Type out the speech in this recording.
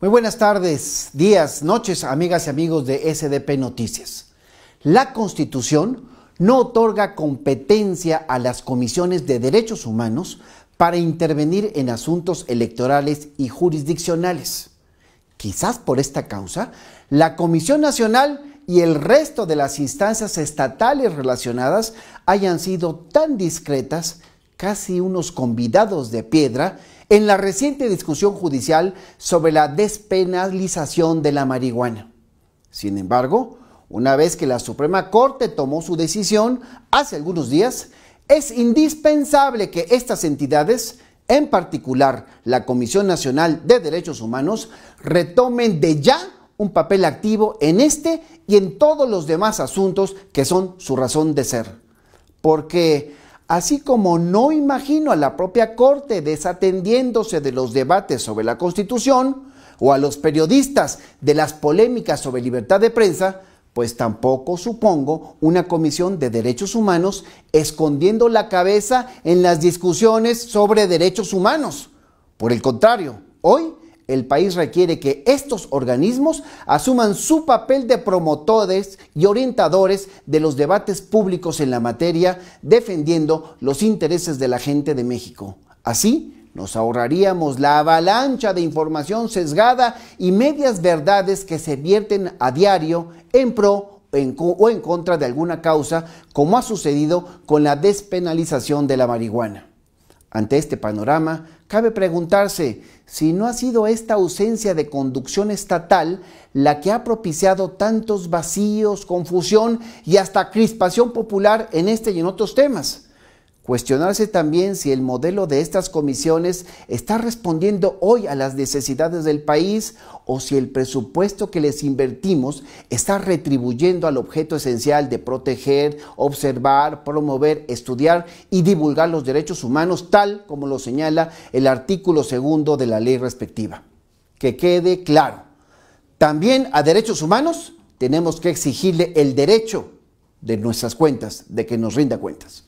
Muy buenas tardes, días, noches, amigas y amigos de SDP Noticias. La Constitución no otorga competencia a las comisiones de derechos humanos para intervenir en asuntos electorales y jurisdiccionales. Quizás por esta causa, la Comisión Nacional y el resto de las instancias estatales relacionadas hayan sido tan discretas, casi unos convidados de piedra, en la reciente discusión judicial sobre la despenalización de la marihuana. Sin embargo, una vez que la Suprema Corte tomó su decisión hace algunos días, es indispensable que estas entidades, en particular la Comisión Nacional de Derechos Humanos, retomen de ya un papel activo en este y en todos los demás asuntos que son su razón de ser. Porque así como no imagino a la propia Corte desatendiéndose de los debates sobre la Constitución o a los periodistas de las polémicas sobre libertad de prensa, pues tampoco supongo una comisión de derechos humanos escondiendo la cabeza en las discusiones sobre derechos humanos. Por el contrario, hoy el país requiere que estos organismos asuman su papel de promotores y orientadores de los debates públicos en la materia, defendiendo los intereses de la gente de México. Así, nos ahorraríamos la avalancha de información sesgada y medias verdades que se vierten a diario en pro o en contra de alguna causa, como ha sucedido con la despenalización de la marihuana. Ante este panorama, cabe preguntarse si no ha sido esta ausencia de conducción estatal la que ha propiciado tantos vacíos, confusión y hasta crispación popular en este y en otros temas. Cuestionarse también si el modelo de estas comisiones está respondiendo hoy a las necesidades del país o si el presupuesto que les invertimos está retribuyendo al objeto esencial de proteger, observar, promover, estudiar y divulgar los derechos humanos tal como lo señala el artículo segundo de la ley respectiva. Que quede claro, también a derechos humanos tenemos que exigirle el derecho de nuestras cuentas, de que nos rinda cuentas.